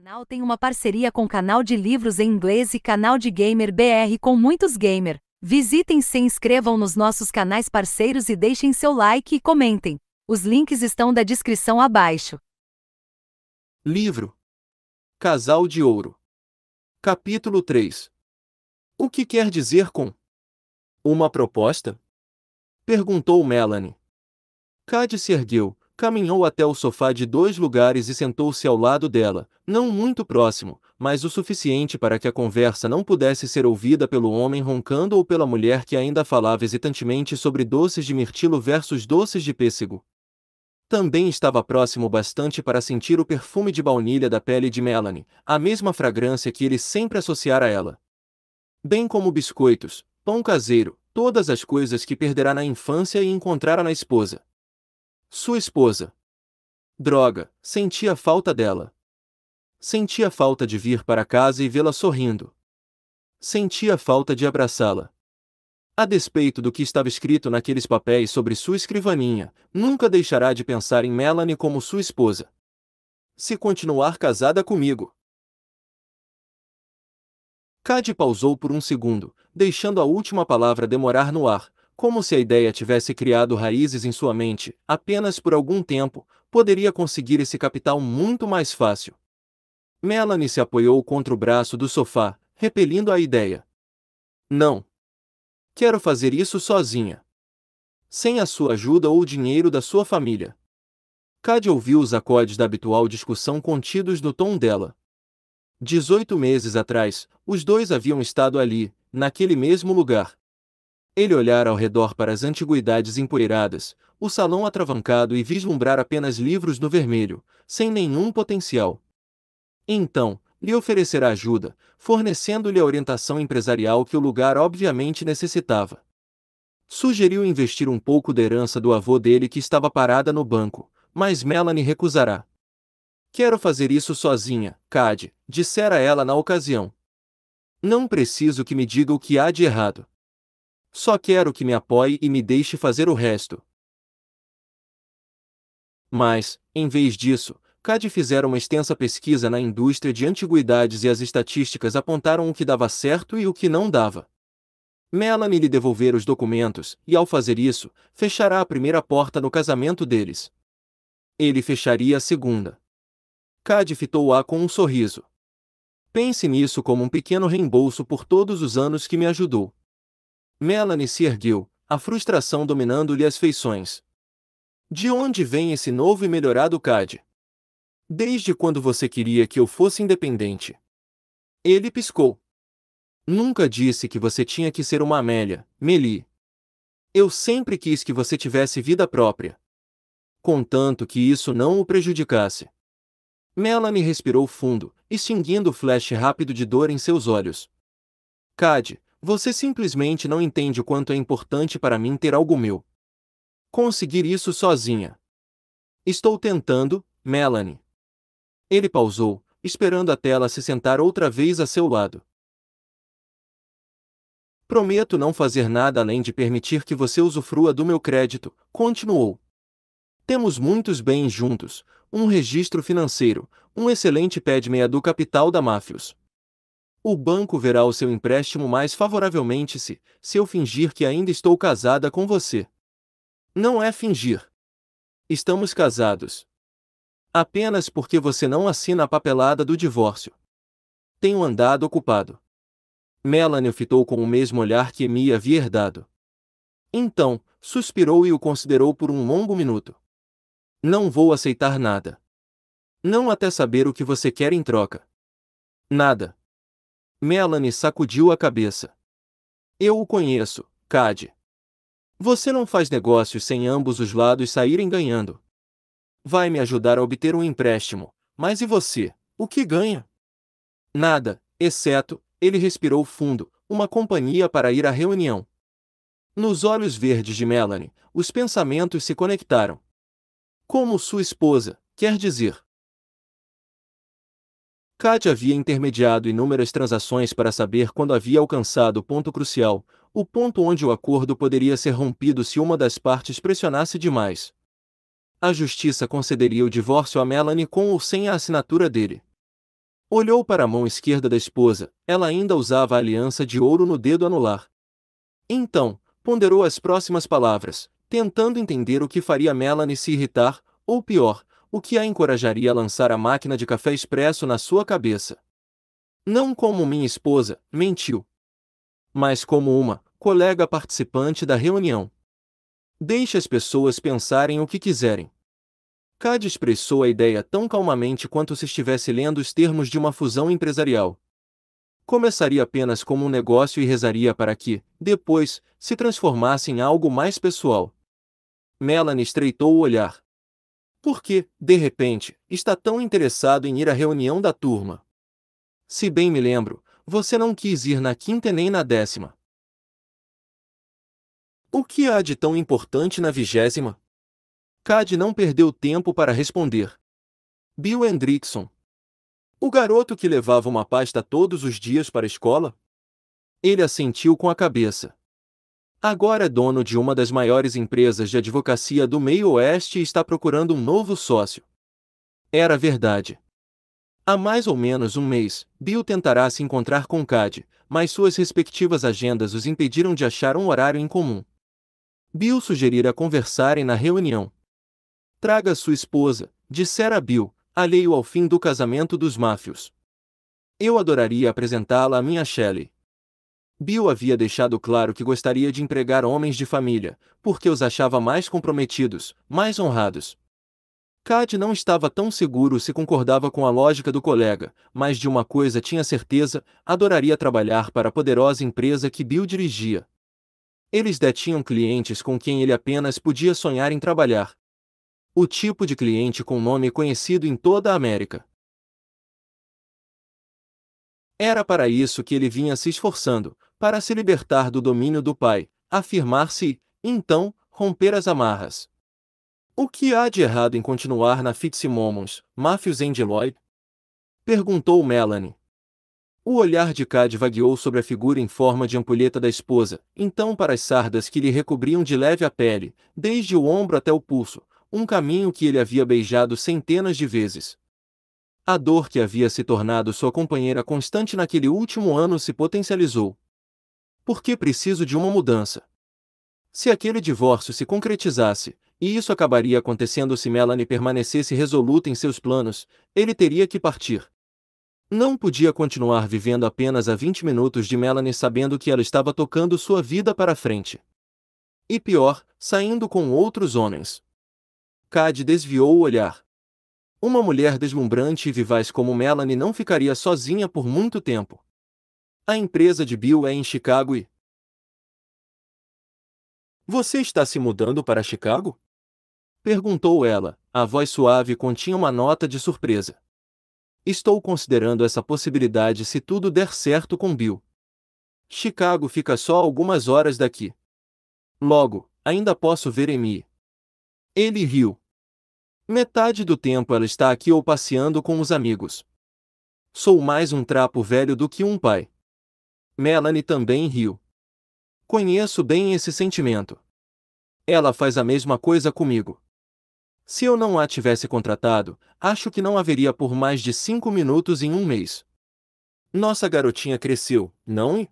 canal tem uma parceria com canal de livros em inglês e canal de gamer BR com muitos gamer. Visitem se inscrevam nos nossos canais parceiros e deixem seu like e comentem. Os links estão da descrição abaixo. Livro Casal de Ouro Capítulo 3 O que quer dizer com Uma proposta? Perguntou Melanie. Cade se ergueu, Caminhou até o sofá de dois lugares e sentou-se ao lado dela, não muito próximo, mas o suficiente para que a conversa não pudesse ser ouvida pelo homem roncando ou pela mulher que ainda falava hesitantemente sobre doces de mirtilo versus doces de pêssego. Também estava próximo bastante para sentir o perfume de baunilha da pele de Melanie, a mesma fragrância que ele sempre associara a ela. Bem como biscoitos, pão caseiro, todas as coisas que perderá na infância e encontrara na esposa. Sua esposa. Droga, sentia falta dela. Sentia falta de vir para casa e vê-la sorrindo. Sentia falta de abraçá-la. A despeito do que estava escrito naqueles papéis sobre sua escrivaninha, nunca deixará de pensar em Melanie como sua esposa. Se continuar casada comigo. Cade pausou por um segundo, deixando a última palavra demorar no ar, como se a ideia tivesse criado raízes em sua mente, apenas por algum tempo, poderia conseguir esse capital muito mais fácil. Melanie se apoiou contra o braço do sofá, repelindo a ideia. Não. Quero fazer isso sozinha. Sem a sua ajuda ou o dinheiro da sua família. Cade ouviu os acordes da habitual discussão contidos no tom dela. Dezoito meses atrás, os dois haviam estado ali, naquele mesmo lugar, ele olhar ao redor para as antiguidades empoeiradas, o salão atravancado e vislumbrar apenas livros no vermelho, sem nenhum potencial. Então, lhe oferecerá ajuda, fornecendo-lhe a orientação empresarial que o lugar obviamente necessitava. Sugeriu investir um pouco da herança do avô dele que estava parada no banco, mas Melanie recusará. Quero fazer isso sozinha, Cade, dissera ela na ocasião. Não preciso que me diga o que há de errado. Só quero que me apoie e me deixe fazer o resto. Mas, em vez disso, CAD fizeram uma extensa pesquisa na indústria de antiguidades e as estatísticas apontaram o que dava certo e o que não dava. Melanie lhe devolver os documentos, e ao fazer isso, fechará a primeira porta no casamento deles. Ele fecharia a segunda. Cad fitou-a com um sorriso. Pense nisso como um pequeno reembolso por todos os anos que me ajudou. Melanie se ergueu, a frustração dominando-lhe as feições. De onde vem esse novo e melhorado CAD? Desde quando você queria que eu fosse independente? Ele piscou. Nunca disse que você tinha que ser uma Amélia, Meli. Eu sempre quis que você tivesse vida própria. Contanto que isso não o prejudicasse. Melanie respirou fundo, extinguindo o flash rápido de dor em seus olhos. Cade, você simplesmente não entende o quanto é importante para mim ter algo meu. Conseguir isso sozinha. Estou tentando, Melanie. Ele pausou, esperando até ela se sentar outra vez a seu lado. Prometo não fazer nada além de permitir que você usufrua do meu crédito, continuou. Temos muitos bens juntos, um registro financeiro, um excelente pé de meia do capital da Mafios. O banco verá o seu empréstimo mais favoravelmente se, se eu fingir que ainda estou casada com você. Não é fingir. Estamos casados. Apenas porque você não assina a papelada do divórcio. Tenho andado ocupado. Melanie o fitou com o mesmo olhar que me havia herdado. Então, suspirou e o considerou por um longo minuto. Não vou aceitar nada. Não até saber o que você quer em troca. Nada. Melanie sacudiu a cabeça. Eu o conheço, Cade. Você não faz negócios sem ambos os lados saírem ganhando. Vai me ajudar a obter um empréstimo, mas e você? O que ganha? Nada, exceto, ele respirou fundo, uma companhia para ir à reunião. Nos olhos verdes de Melanie, os pensamentos se conectaram. Como sua esposa, quer dizer. Cade havia intermediado inúmeras transações para saber quando havia alcançado o ponto crucial, o ponto onde o acordo poderia ser rompido se uma das partes pressionasse demais. A justiça concederia o divórcio a Melanie com ou sem a assinatura dele. Olhou para a mão esquerda da esposa, ela ainda usava a aliança de ouro no dedo anular. Então, ponderou as próximas palavras, tentando entender o que faria Melanie se irritar, ou pior, o que a encorajaria a lançar a máquina de café expresso na sua cabeça. Não como minha esposa, mentiu. Mas como uma colega participante da reunião. Deixe as pessoas pensarem o que quiserem. Cad expressou a ideia tão calmamente quanto se estivesse lendo os termos de uma fusão empresarial. Começaria apenas como um negócio e rezaria para que, depois, se transformasse em algo mais pessoal. Melanie estreitou o olhar. Por que, de repente, está tão interessado em ir à reunião da turma? Se bem me lembro, você não quis ir na quinta nem na décima. O que há de tão importante na vigésima? Cade não perdeu tempo para responder. Bill Hendrickson. O garoto que levava uma pasta todos os dias para a escola? Ele assentiu com a cabeça agora é dono de uma das maiores empresas de advocacia do meio oeste e está procurando um novo sócio. Era verdade. Há mais ou menos um mês, Bill tentará se encontrar com Cad, mas suas respectivas agendas os impediram de achar um horário em comum. Bill sugerira conversarem na reunião. Traga sua esposa, dissera Bill, alheio ao fim do casamento dos máfios. Eu adoraria apresentá-la à minha Shelley. Bill havia deixado claro que gostaria de empregar homens de família, porque os achava mais comprometidos, mais honrados. Cad não estava tão seguro se concordava com a lógica do colega, mas de uma coisa tinha certeza: adoraria trabalhar para a poderosa empresa que Bill dirigia. Eles detinham clientes com quem ele apenas podia sonhar em trabalhar. O tipo de cliente com nome conhecido em toda a América. Era para isso que ele vinha se esforçando, para se libertar do domínio do Pai, afirmar-se, então, romper as amarras. O que há de errado em continuar na Fitzsimmons, Matthews and Lloyd? Perguntou Melanie. O olhar de Cade vagueou sobre a figura em forma de ampulheta da esposa, então para as sardas que lhe recobriam de leve a pele, desde o ombro até o pulso, um caminho que ele havia beijado centenas de vezes. A dor que havia se tornado sua companheira constante naquele último ano se potencializou, porque preciso de uma mudança. Se aquele divórcio se concretizasse, e isso acabaria acontecendo se Melanie permanecesse resoluta em seus planos, ele teria que partir. Não podia continuar vivendo apenas a 20 minutos de Melanie sabendo que ela estava tocando sua vida para frente. E pior, saindo com outros homens. Cade desviou o olhar. Uma mulher deslumbrante e vivaz como Melanie não ficaria sozinha por muito tempo. A empresa de Bill é em Chicago e. Você está se mudando para Chicago? Perguntou ela. A voz suave continha uma nota de surpresa. Estou considerando essa possibilidade se tudo der certo com Bill. Chicago fica só algumas horas daqui. Logo, ainda posso ver Amy. Ele riu. Metade do tempo ela está aqui ou passeando com os amigos. Sou mais um trapo velho do que um pai. Melanie também riu. Conheço bem esse sentimento. Ela faz a mesma coisa comigo. Se eu não a tivesse contratado, acho que não haveria por mais de cinco minutos em um mês. Nossa garotinha cresceu, não? É?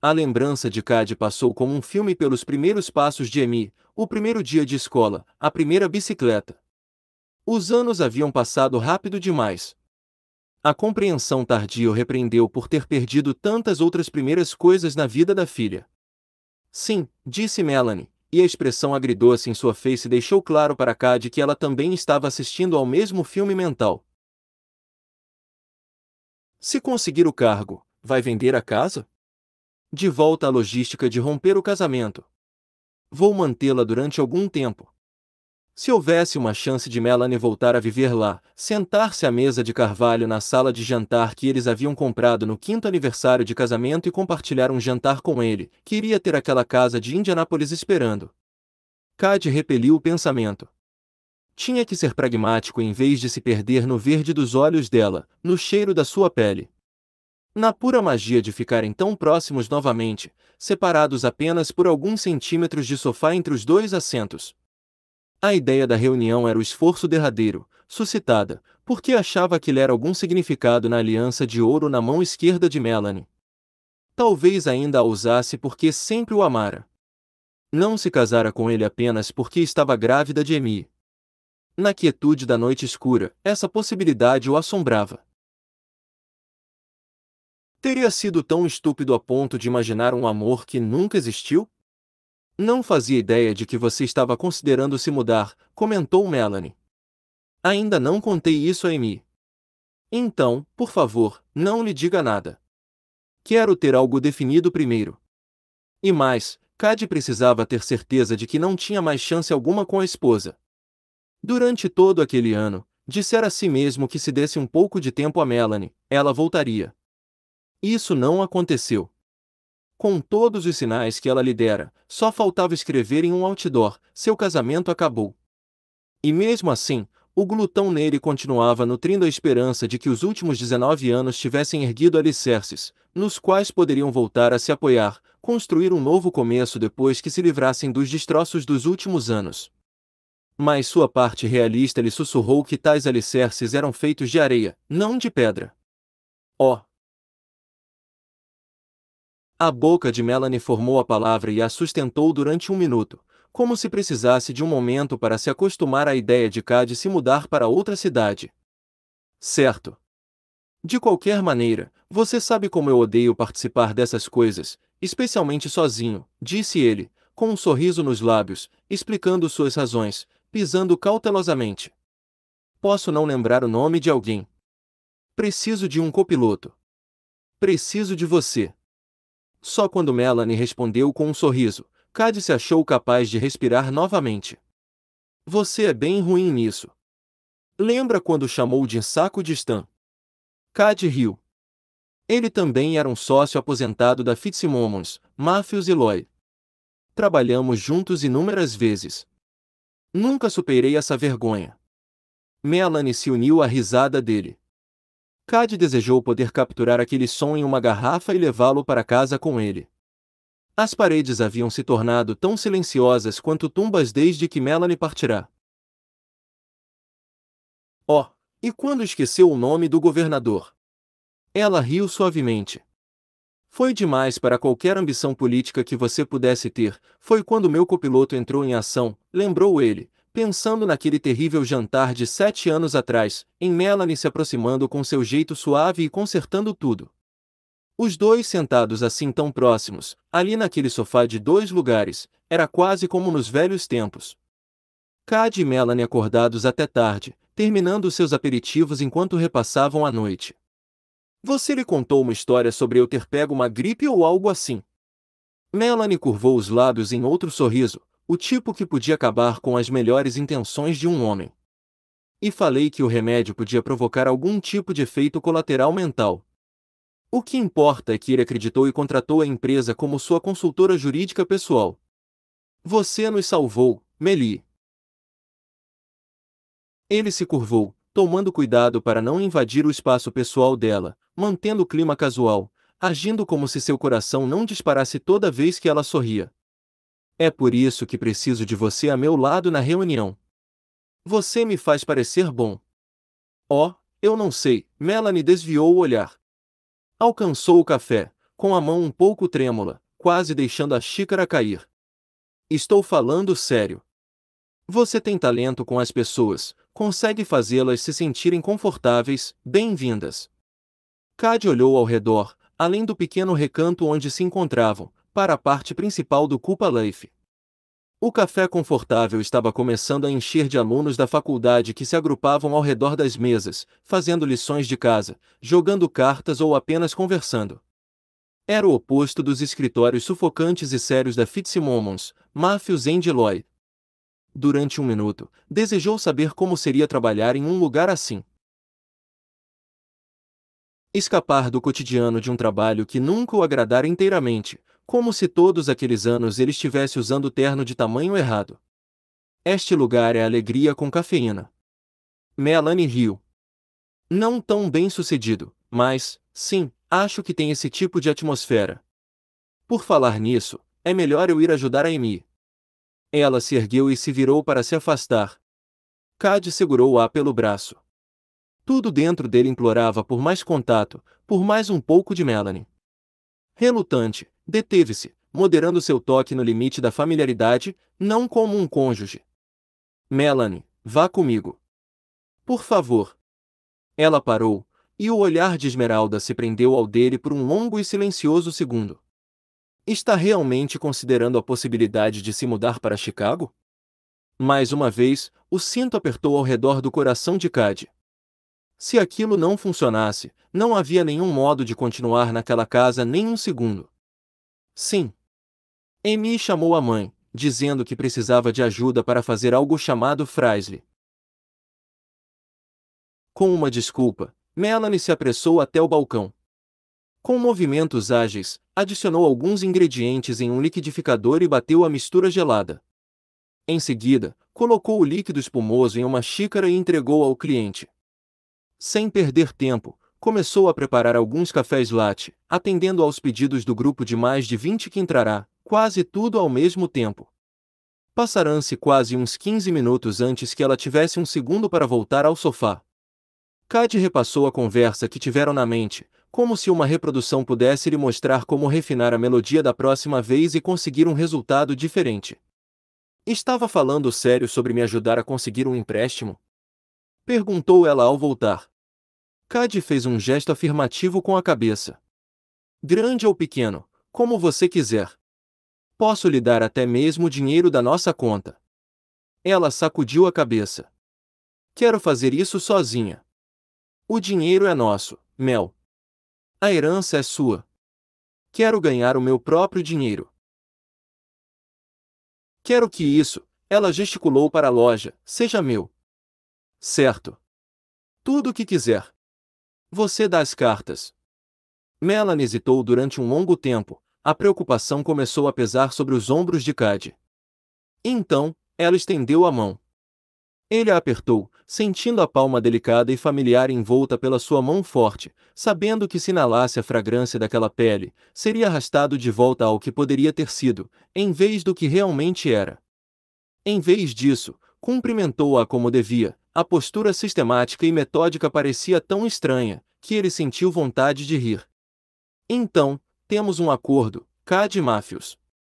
A lembrança de Cade passou como um filme pelos primeiros passos de Emi, o primeiro dia de escola, a primeira bicicleta. Os anos haviam passado rápido demais. A compreensão tardia o repreendeu por ter perdido tantas outras primeiras coisas na vida da filha. Sim, disse Melanie, e a expressão agridoce em sua face deixou claro para Cade que ela também estava assistindo ao mesmo filme mental. Se conseguir o cargo, vai vender a casa? De volta à logística de romper o casamento. Vou mantê-la durante algum tempo, se houvesse uma chance de Melanie voltar a viver lá, sentar-se à mesa de carvalho na sala de jantar que eles haviam comprado no quinto aniversário de casamento e compartilhar um jantar com ele, queria ter aquela casa de Indianápolis esperando. Cade repeliu o pensamento. Tinha que ser pragmático em vez de se perder no verde dos olhos dela, no cheiro da sua pele. Na pura magia de ficarem tão próximos novamente, separados apenas por alguns centímetros de sofá entre os dois assentos, a ideia da reunião era o esforço derradeiro, suscitada, porque achava que lhe era algum significado na aliança de ouro na mão esquerda de Melanie. Talvez ainda a usasse porque sempre o amara. Não se casara com ele apenas porque estava grávida de Emmy. Na quietude da noite escura, essa possibilidade o assombrava. Teria sido tão estúpido a ponto de imaginar um amor que nunca existiu? Não fazia ideia de que você estava considerando se mudar, comentou Melanie. Ainda não contei isso a Amy. Então, por favor, não lhe diga nada. Quero ter algo definido primeiro. E mais, Cade precisava ter certeza de que não tinha mais chance alguma com a esposa. Durante todo aquele ano, dissera a si mesmo que se desse um pouco de tempo a Melanie, ela voltaria. Isso não aconteceu com todos os sinais que ela lhe dera, só faltava escrever em um outdoor: seu casamento acabou. E mesmo assim, o glutão nele continuava nutrindo a esperança de que os últimos 19 anos tivessem erguido alicerces, nos quais poderiam voltar a se apoiar, construir um novo começo depois que se livrassem dos destroços dos últimos anos. Mas sua parte realista lhe sussurrou que tais alicerces eram feitos de areia, não de pedra. Oh, a boca de Melanie formou a palavra e a sustentou durante um minuto, como se precisasse de um momento para se acostumar à ideia de Cade se mudar para outra cidade. Certo. De qualquer maneira, você sabe como eu odeio participar dessas coisas, especialmente sozinho, disse ele, com um sorriso nos lábios, explicando suas razões, pisando cautelosamente. Posso não lembrar o nome de alguém. Preciso de um copiloto. Preciso de você, só quando Melanie respondeu com um sorriso, Cade se achou capaz de respirar novamente. Você é bem ruim nisso. Lembra quando chamou de saco de Stan? Cade riu. Ele também era um sócio aposentado da Fitzsimmons, Matthews e Lloyd. Trabalhamos juntos inúmeras vezes. Nunca superei essa vergonha. Melanie se uniu à risada dele. Cade desejou poder capturar aquele som em uma garrafa e levá-lo para casa com ele. As paredes haviam se tornado tão silenciosas quanto tumbas desde que Melanie partirá. Oh, e quando esqueceu o nome do governador? Ela riu suavemente. Foi demais para qualquer ambição política que você pudesse ter, foi quando meu copiloto entrou em ação, lembrou ele, pensando naquele terrível jantar de sete anos atrás, em Melanie se aproximando com seu jeito suave e consertando tudo. Os dois sentados assim tão próximos, ali naquele sofá de dois lugares, era quase como nos velhos tempos. Cad e Melanie acordados até tarde, terminando seus aperitivos enquanto repassavam a noite. Você lhe contou uma história sobre eu ter pego uma gripe ou algo assim. Melanie curvou os lábios em outro sorriso, o tipo que podia acabar com as melhores intenções de um homem. E falei que o remédio podia provocar algum tipo de efeito colateral mental. O que importa é que ele acreditou e contratou a empresa como sua consultora jurídica pessoal. Você nos salvou, Meli. Ele se curvou, tomando cuidado para não invadir o espaço pessoal dela, mantendo o clima casual, agindo como se seu coração não disparasse toda vez que ela sorria. É por isso que preciso de você a meu lado na reunião. Você me faz parecer bom. Oh, eu não sei, Melanie desviou o olhar. Alcançou o café, com a mão um pouco trêmula, quase deixando a xícara cair. Estou falando sério. Você tem talento com as pessoas, consegue fazê-las se sentirem confortáveis, bem-vindas. Cade olhou ao redor, além do pequeno recanto onde se encontravam, para a parte principal do Culpa Life. O café confortável estava começando a encher de alunos da faculdade que se agrupavam ao redor das mesas, fazendo lições de casa, jogando cartas ou apenas conversando. Era o oposto dos escritórios sufocantes e sérios da Fitzsimmons, Matthews e Loy. Durante um minuto, desejou saber como seria trabalhar em um lugar assim. Escapar do cotidiano de um trabalho que nunca o agradara inteiramente, como se todos aqueles anos ele estivesse usando terno de tamanho errado. Este lugar é alegria com cafeína. Melanie riu. Não tão bem sucedido, mas, sim, acho que tem esse tipo de atmosfera. Por falar nisso, é melhor eu ir ajudar a Amy. Ela se ergueu e se virou para se afastar. Cade segurou-a pelo braço. Tudo dentro dele implorava por mais contato, por mais um pouco de Melanie. Relutante, Deteve-se, moderando seu toque no limite da familiaridade, não como um cônjuge. Melanie, vá comigo. Por favor. Ela parou, e o olhar de Esmeralda se prendeu ao dele por um longo e silencioso segundo. Está realmente considerando a possibilidade de se mudar para Chicago? Mais uma vez, o cinto apertou ao redor do coração de Cade. Se aquilo não funcionasse, não havia nenhum modo de continuar naquela casa nem um segundo. Sim. Amy chamou a mãe, dizendo que precisava de ajuda para fazer algo chamado Frisley. Com uma desculpa, Melanie se apressou até o balcão. Com movimentos ágeis, adicionou alguns ingredientes em um liquidificador e bateu a mistura gelada. Em seguida, colocou o líquido espumoso em uma xícara e entregou ao cliente. Sem perder tempo, começou a preparar alguns cafés latte, atendendo aos pedidos do grupo de mais de 20 que entrará, quase tudo ao mesmo tempo. Passaram-se quase uns 15 minutos antes que ela tivesse um segundo para voltar ao sofá. Kate repassou a conversa que tiveram na mente, como se uma reprodução pudesse lhe mostrar como refinar a melodia da próxima vez e conseguir um resultado diferente. Estava falando sério sobre me ajudar a conseguir um empréstimo? Perguntou ela ao voltar. Cade fez um gesto afirmativo com a cabeça. Grande ou pequeno, como você quiser. Posso lhe dar até mesmo o dinheiro da nossa conta. Ela sacudiu a cabeça. Quero fazer isso sozinha. O dinheiro é nosso, Mel. A herança é sua. Quero ganhar o meu próprio dinheiro. Quero que isso, ela gesticulou para a loja, seja meu. Certo. Tudo o que quiser. Você dá as cartas. Melanie hesitou durante um longo tempo. A preocupação começou a pesar sobre os ombros de Cade. Então, ela estendeu a mão. Ele a apertou, sentindo a palma delicada e familiar envolta pela sua mão forte, sabendo que se inalasse a fragrância daquela pele, seria arrastado de volta ao que poderia ter sido, em vez do que realmente era. Em vez disso, cumprimentou-a como devia, a postura sistemática e metódica parecia tão estranha, que ele sentiu vontade de rir. Então, temos um acordo, Cad Mafios.